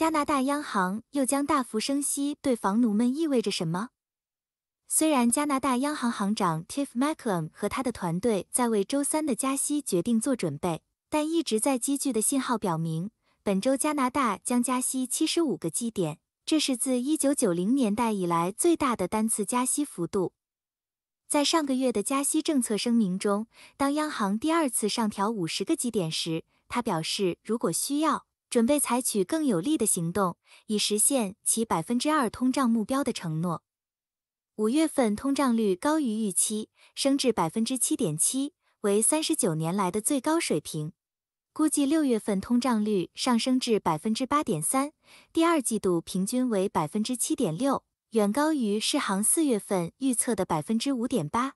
加拿大央行又将大幅升息，对房奴们意味着什么？虽然加拿大央行行长 Tiff Macklem 和他的团队在为周三的加息决定做准备，但一直在积聚的信号表明，本周加拿大将加息75个基点，这是自1990年代以来最大的单次加息幅度。在上个月的加息政策声明中，当央行第二次上调50个基点时，他表示，如果需要。准备采取更有力的行动，以实现其百分之二通胀目标的承诺。五月份通胀率高于预期，升至百分之七点七，为三十九年来的最高水平。估计六月份通胀率上升至百分之八点三，第二季度平均为百分之七点六，远高于世行四月份预测的百分之五点八。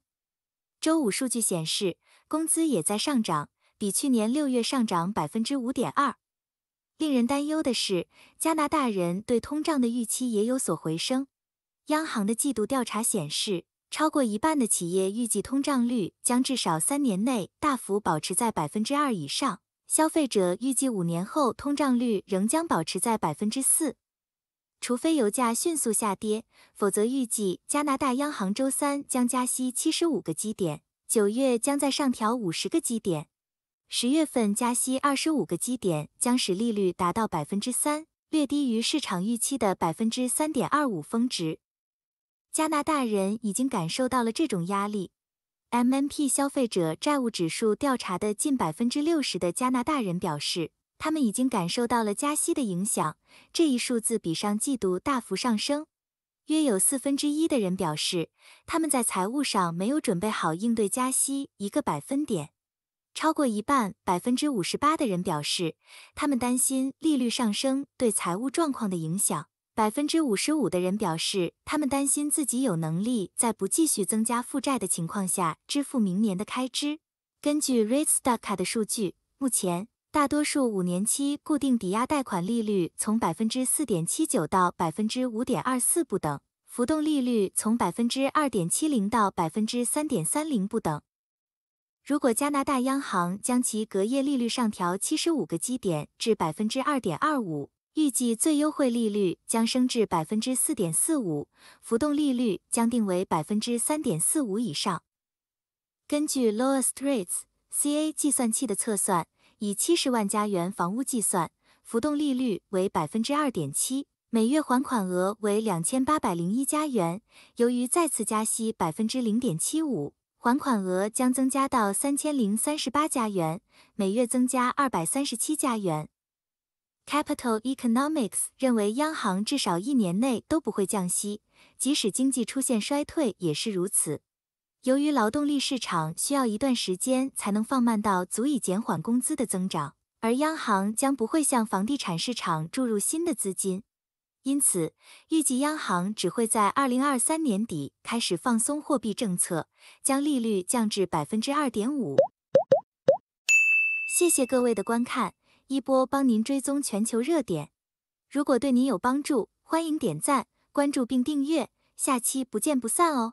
周五数据显示，工资也在上涨，比去年六月上涨百分之五点二。令人担忧的是，加拿大人对通胀的预期也有所回升。央行的季度调查显示，超过一半的企业预计通胀率将至少三年内大幅保持在百分之二以上。消费者预计五年后通胀率仍将保持在百分之四。除非油价迅速下跌，否则预计加拿大央行周三将加息七十五个基点，九月将在上调五十个基点。十月份加息二十五个基点，将使利率达到百分之三，略低于市场预期的百分之三点二五峰值。加拿大人已经感受到了这种压力。MNP 消费者债务指数调查的近百分之六十的加拿大人表示，他们已经感受到了加息的影响。这一数字比上季度大幅上升，约有四分之一的人表示，他们在财务上没有准备好应对加息一个百分点。超过一半（百分之五十八）的人表示，他们担心利率上升对财务状况的影响。百分之五十五的人表示，他们担心自己有能力在不继续增加负债的情况下支付明年的开支。根据 RateStack 的数据，目前大多数五年期固定抵押贷款利率从百分之四点七九到百分之五点二四不等，浮动利率从百分之二点七零到百分之三点三零不等。如果加拿大央行将其隔夜利率上调七十五个基点至百分之二点二五，预计最优惠利率将升至百分之四点四五，浮动利率将定为百分之三点四五以上。根据 Lowest Rates CA 计算器的测算，以七十万加元房屋计算，浮动利率为百分之二点七，每月还款额为两千八百零一加元。由于再次加息百分之零点七五。还款额将增加到三千零三十八加元，每月增加二百三十七加元。Capital Economics 认为，央行至少一年内都不会降息，即使经济出现衰退也是如此。由于劳动力市场需要一段时间才能放慢到足以减缓工资的增长，而央行将不会向房地产市场注入新的资金。因此，预计央行只会在二零二三年底开始放松货币政策，将利率降至百分之二点五。谢谢各位的观看，一波帮您追踪全球热点。如果对您有帮助，欢迎点赞、关注并订阅，下期不见不散哦。